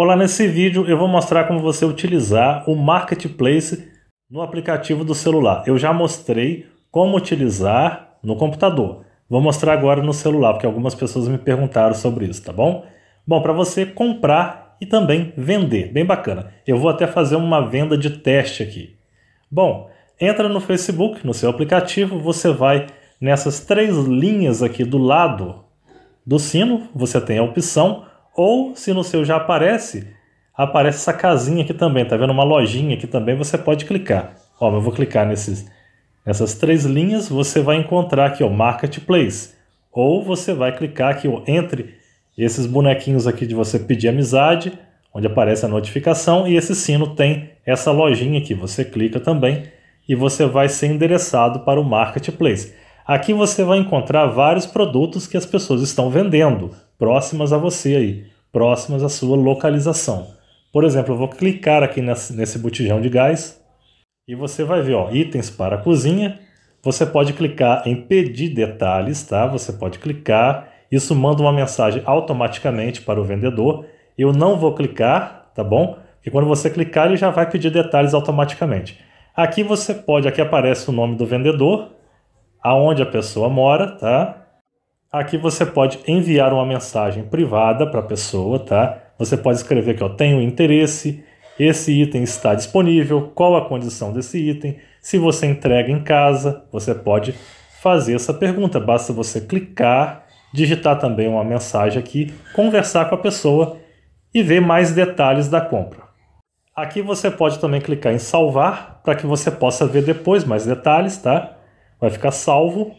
Olá, nesse vídeo eu vou mostrar como você utilizar o Marketplace no aplicativo do celular. Eu já mostrei como utilizar no computador. Vou mostrar agora no celular, porque algumas pessoas me perguntaram sobre isso, tá bom? Bom, para você comprar e também vender, bem bacana. Eu vou até fazer uma venda de teste aqui. Bom, entra no Facebook, no seu aplicativo, você vai nessas três linhas aqui do lado do sino, você tem a opção ou se no seu já aparece, aparece essa casinha aqui também, tá vendo? Uma lojinha aqui também, você pode clicar. Ó, eu vou clicar nesses, nessas três linhas, você vai encontrar aqui o Marketplace. Ou você vai clicar aqui ó, entre esses bonequinhos aqui de você pedir amizade, onde aparece a notificação, e esse sino tem essa lojinha aqui. Você clica também e você vai ser endereçado para o Marketplace. Aqui você vai encontrar vários produtos que as pessoas estão vendendo, próximas a você aí próximas à sua localização. Por exemplo, eu vou clicar aqui nesse botijão de gás e você vai ver ó, itens para a cozinha. Você pode clicar em pedir detalhes, tá? Você pode clicar. Isso manda uma mensagem automaticamente para o vendedor. Eu não vou clicar, tá bom? Porque quando você clicar, ele já vai pedir detalhes automaticamente. Aqui você pode, aqui aparece o nome do vendedor, aonde a pessoa mora, tá? Aqui você pode enviar uma mensagem privada para a pessoa, tá? Você pode escrever que eu tenho interesse, esse item está disponível, qual a condição desse item, se você entrega em casa, você pode fazer essa pergunta. Basta você clicar, digitar também uma mensagem aqui, conversar com a pessoa e ver mais detalhes da compra. Aqui você pode também clicar em salvar para que você possa ver depois mais detalhes, tá? Vai ficar salvo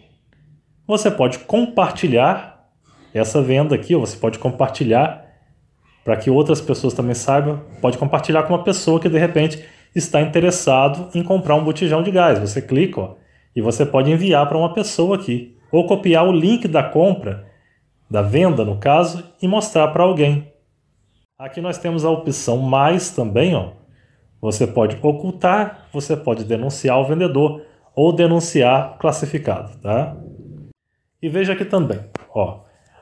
você pode compartilhar essa venda aqui, ou você pode compartilhar para que outras pessoas também saibam, pode compartilhar com uma pessoa que de repente está interessado em comprar um botijão de gás. Você clica ó, e você pode enviar para uma pessoa aqui, ou copiar o link da compra, da venda no caso, e mostrar para alguém. Aqui nós temos a opção mais também, ó. Você pode ocultar, você pode denunciar o vendedor ou denunciar o classificado, tá? E veja aqui também, ó.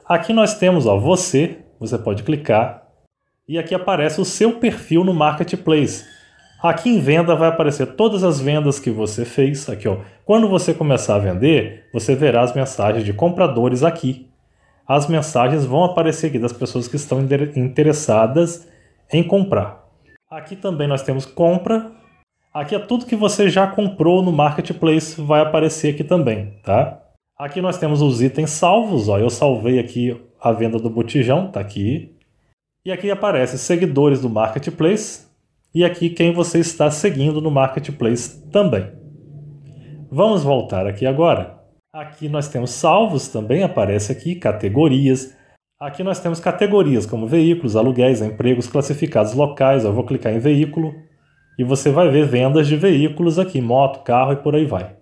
Aqui nós temos, ó, você, você pode clicar e aqui aparece o seu perfil no marketplace. Aqui em venda vai aparecer todas as vendas que você fez aqui, ó. Quando você começar a vender, você verá as mensagens de compradores aqui. As mensagens vão aparecer aqui das pessoas que estão interessadas em comprar. Aqui também nós temos compra. Aqui é tudo que você já comprou no marketplace vai aparecer aqui também, tá? Aqui nós temos os itens salvos. Ó. Eu salvei aqui a venda do botijão, tá aqui. E aqui aparece seguidores do Marketplace e aqui quem você está seguindo no Marketplace também. Vamos voltar aqui agora. Aqui nós temos salvos também, aparece aqui, categorias. Aqui nós temos categorias como veículos, aluguéis, empregos, classificados locais. Eu vou clicar em veículo e você vai ver vendas de veículos aqui, moto, carro e por aí vai.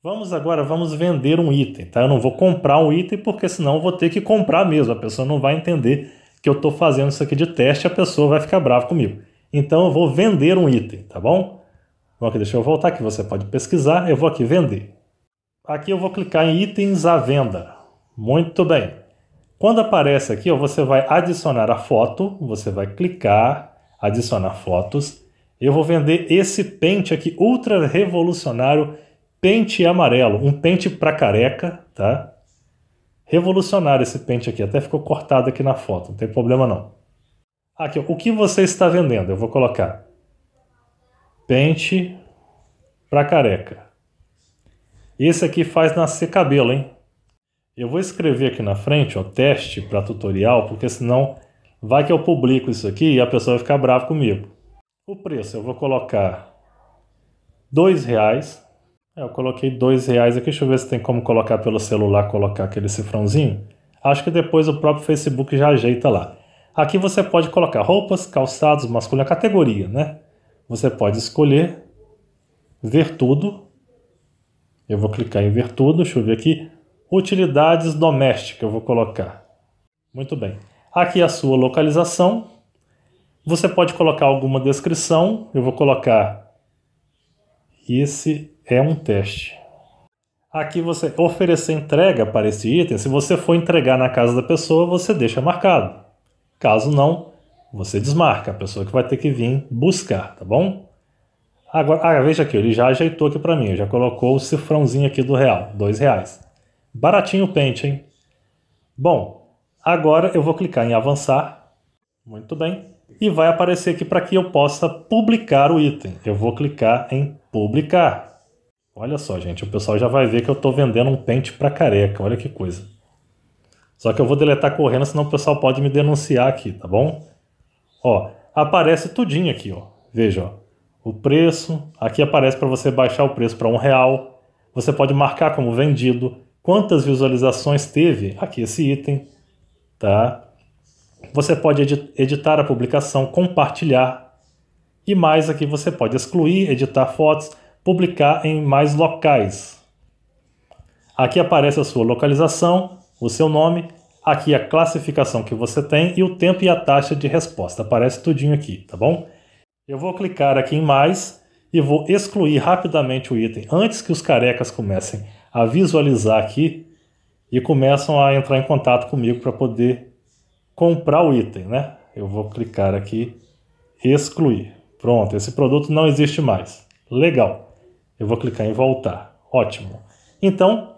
Vamos agora, vamos vender um item, tá? Eu não vou comprar um item porque senão eu vou ter que comprar mesmo. A pessoa não vai entender que eu estou fazendo isso aqui de teste, a pessoa vai ficar brava comigo. Então eu vou vender um item, tá bom? Bom, aqui, deixa eu voltar aqui, você pode pesquisar, eu vou aqui vender. Aqui eu vou clicar em itens à venda. Muito bem. Quando aparece aqui, ó, você vai adicionar a foto, você vai clicar, adicionar fotos. Eu vou vender esse pente aqui ultra revolucionário pente amarelo, um pente para careca, tá? Revolucionário esse pente aqui, até ficou cortado aqui na foto, não tem problema não. Aqui, o que você está vendendo? Eu vou colocar pente para careca. Esse aqui faz nascer cabelo, hein? Eu vou escrever aqui na frente, ó, teste para tutorial, porque senão vai que eu publico isso aqui e a pessoa vai ficar brava comigo. O preço eu vou colocar R$ 2,00 é, eu coloquei dois reais aqui, deixa eu ver se tem como colocar pelo celular, colocar aquele cifrãozinho. Acho que depois o próprio Facebook já ajeita lá. Aqui você pode colocar roupas, calçados, masculino, a categoria, né? Você pode escolher ver tudo. Eu vou clicar em ver tudo, deixa eu ver aqui. Utilidades domésticas, eu vou colocar. Muito bem. Aqui a sua localização. Você pode colocar alguma descrição. Eu vou colocar esse é um teste. Aqui você oferecer entrega para esse item. Se você for entregar na casa da pessoa, você deixa marcado. Caso não, você desmarca a pessoa que vai ter que vir buscar, tá bom? Agora, ah, veja aqui, ele já ajeitou aqui para mim, já colocou o cifrãozinho aqui do real, dois reais. Baratinho o pente, hein? Bom, agora eu vou clicar em avançar. Muito bem e vai aparecer aqui para que eu possa publicar o item. Eu vou clicar em publicar. Olha só, gente, o pessoal já vai ver que eu estou vendendo um pente para careca, olha que coisa. Só que eu vou deletar correndo, senão o pessoal pode me denunciar aqui, tá bom? Ó, aparece tudinho aqui, ó. Veja, ó. o preço, aqui aparece para você baixar o preço para um real. Você pode marcar como vendido, quantas visualizações teve aqui esse item, tá? Você pode editar a publicação, compartilhar e mais aqui você pode excluir, editar fotos, publicar em mais locais. Aqui aparece a sua localização, o seu nome, aqui a classificação que você tem e o tempo e a taxa de resposta. Aparece tudinho aqui, tá bom? Eu vou clicar aqui em mais e vou excluir rapidamente o item antes que os carecas comecem a visualizar aqui e começam a entrar em contato comigo para poder comprar o item, né? Eu vou clicar aqui excluir. Pronto, esse produto não existe mais. Legal. Eu vou clicar em voltar. Ótimo. Então,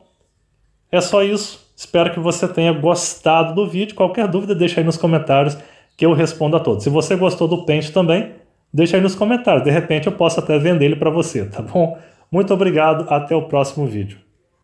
é só isso. Espero que você tenha gostado do vídeo. Qualquer dúvida, deixa aí nos comentários que eu respondo a todos. Se você gostou do Paint também, deixa aí nos comentários. De repente eu posso até vender ele para você, tá bom? Muito obrigado, até o próximo vídeo.